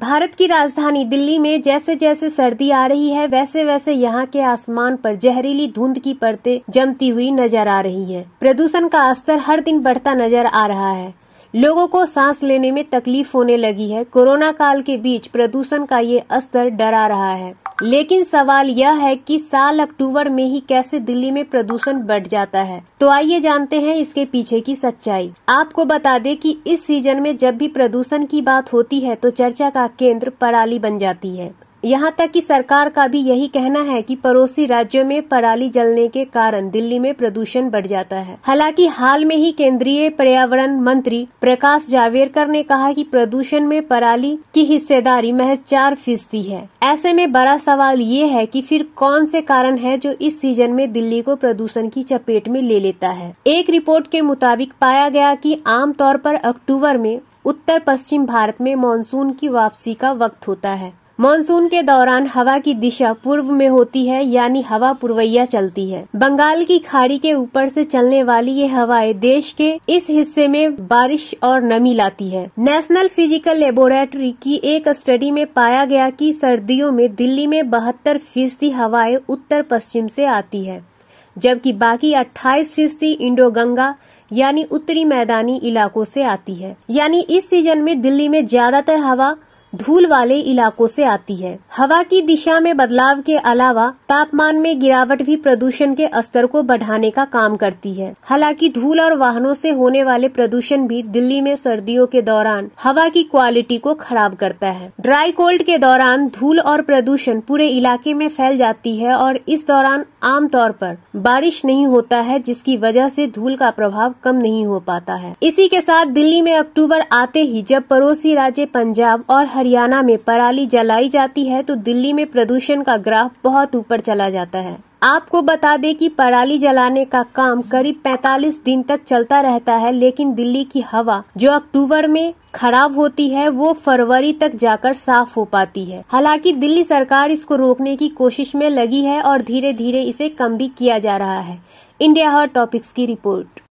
भारत की राजधानी दिल्ली में जैसे जैसे सर्दी आ रही है वैसे वैसे यहाँ के आसमान पर जहरीली धुंध की परतें जमती हुई नजर आ रही हैं। प्रदूषण का स्तर हर दिन बढ़ता नजर आ रहा है लोगों को सांस लेने में तकलीफ होने लगी है कोरोना काल के बीच प्रदूषण का ये स्तर डरा रहा है लेकिन सवाल यह है कि साल अक्टूबर में ही कैसे दिल्ली में प्रदूषण बढ़ जाता है तो आइए जानते हैं इसके पीछे की सच्चाई आपको बता दें कि इस सीजन में जब भी प्रदूषण की बात होती है तो चर्चा का केंद्र पराली बन जाती है यहाँ तक कि सरकार का भी यही कहना है कि पड़ोसी राज्यों में पराली जलने के कारण दिल्ली में प्रदूषण बढ़ जाता है हालांकि हाल में ही केंद्रीय पर्यावरण मंत्री प्रकाश जावड़ेकर ने कहा कि प्रदूषण में पराली की हिस्सेदारी महज चार फीसदी है ऐसे में बड़ा सवाल ये है कि फिर कौन से कारण है जो इस सीजन में दिल्ली को प्रदूषण की चपेट में ले लेता है एक रिपोर्ट के मुताबिक पाया गया की आमतौर पर अक्टूबर में उत्तर पश्चिम भारत में मानसून की वापसी का वक्त होता है मानसून के दौरान हवा की दिशा पूर्व में होती है यानी हवा पूर्वैया चलती है बंगाल की खाड़ी के ऊपर से चलने वाली ये हवाएं देश के इस हिस्से में बारिश और नमी लाती है नेशनल फिजिकल लेबोरेटरी की एक स्टडी में पाया गया कि सर्दियों में दिल्ली में बहत्तर फीसदी हवाएं उत्तर पश्चिम से आती है जबकि बाकी 28 फीसदी इंडो गंगा यानी उत्तरी मैदानी इलाकों से आती है यानी इस सीजन में दिल्ली में ज्यादातर हवा धूल वाले इलाकों से आती है हवा की दिशा में बदलाव के अलावा तापमान में गिरावट भी प्रदूषण के स्तर को बढ़ाने का काम करती है हालांकि धूल और वाहनों से होने वाले प्रदूषण भी दिल्ली में सर्दियों के दौरान हवा की क्वालिटी को खराब करता है ड्राई कोल्ड के दौरान धूल और प्रदूषण पूरे इलाके में फैल जाती है और इस दौरान आमतौर पर बारिश नहीं होता है जिसकी वजह से धूल का प्रभाव कम नहीं हो पाता है इसी के साथ दिल्ली में अक्टूबर आते ही जब पड़ोसी राज्य पंजाब और हरियाणा में पराली जलाई जाती है तो दिल्ली में प्रदूषण का ग्राफ बहुत ऊपर चला जाता है आपको बता दें कि पराली जलाने का काम करीब 45 दिन तक चलता रहता है लेकिन दिल्ली की हवा जो अक्टूबर में खराब होती है वो फरवरी तक जाकर साफ हो पाती है हालांकि दिल्ली सरकार इसको रोकने की कोशिश में लगी है और धीरे धीरे इसे कम भी किया जा रहा है इंडिया हॉट टॉपिक्स की रिपोर्ट